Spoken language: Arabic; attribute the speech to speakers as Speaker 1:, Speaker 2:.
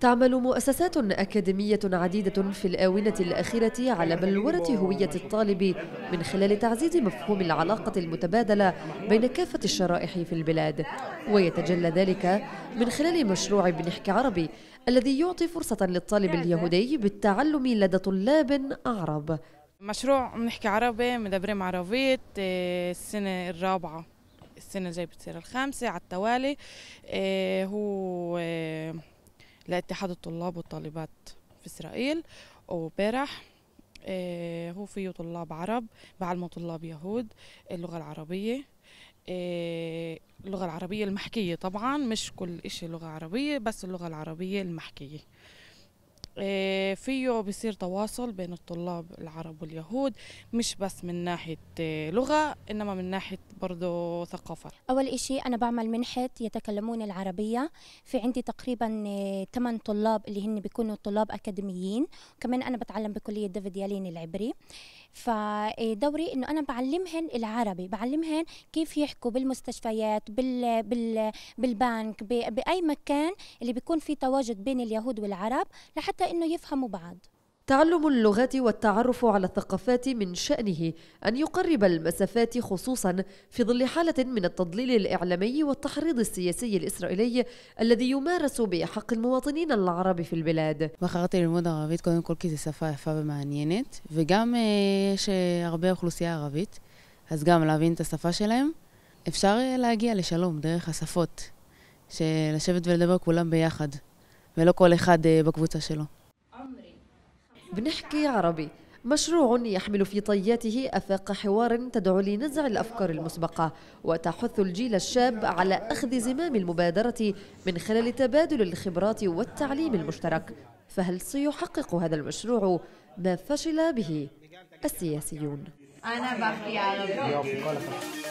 Speaker 1: تعمل مؤسسات أكاديمية عديدة في الآونة الأخيرة على بلورة هوية الطالب من خلال تعزيز مفهوم العلاقة المتبادلة بين كافة الشرائح في البلاد ويتجلى ذلك من خلال مشروع بنحكي عربي الذي يعطي فرصة للطالب اليهودي بالتعلم لدى طلاب أعرب
Speaker 2: مشروع بنحكي عربي مدبرين عربية آه، السنة الرابعة السنة الجاية بتصير الخامسة على التوالي آه، هو آه، لاتحاد الطلاب والطالبات في إسرائيل وبارح آه، هو فيه طلاب عرب بعلموا طلاب يهود اللغة العربية آه، اللغة العربية المحكية طبعا مش كل إشي لغة عربية بس اللغة العربية المحكية آه، فيه بصير تواصل بين الطلاب العرب واليهود مش بس من ناحية آه، لغة إنما من ناحية برضو ثقافة
Speaker 3: أول إشي أنا بعمل منحة يتكلمون العربية في عندي تقريبا 8 آه، طلاب اللي هن بيكونوا طلاب أكاديميين كمان أنا بتعلم بكلية ديفيد يالين العبري فدوري انه انا بعلمهن العربي بعلمهن كيف يحكوا بالمستشفيات بال بال بالبنك باي مكان اللي بيكون في تواجد بين اليهود والعرب لحتى انه يفهموا بعض
Speaker 1: تعلم اللغات والتعرف على الثقافات من شأنه أن يقرب المسافات خصوصا في ظل حالة من التضليل الإعلامي والتحريض السياسي الإسرائيلي الذي يمارس بحق المواطنين العرب في البلاد
Speaker 4: אז גם להבין את השפה שלהם, אפשר להגיע לשלום דרך השפות, שלשבת ולדבר כולם ביחד, ולא כל אחד בקבוצה שלו.
Speaker 1: بنحكي عربي مشروع يحمل في طياته أفاق حوار تدعو لنزع الأفكار المسبقة وتحث الجيل الشاب على أخذ زمام المبادرة من خلال تبادل الخبرات والتعليم المشترك فهل سيحقق هذا المشروع ما فشل به السياسيون أنا بحكي
Speaker 3: عربي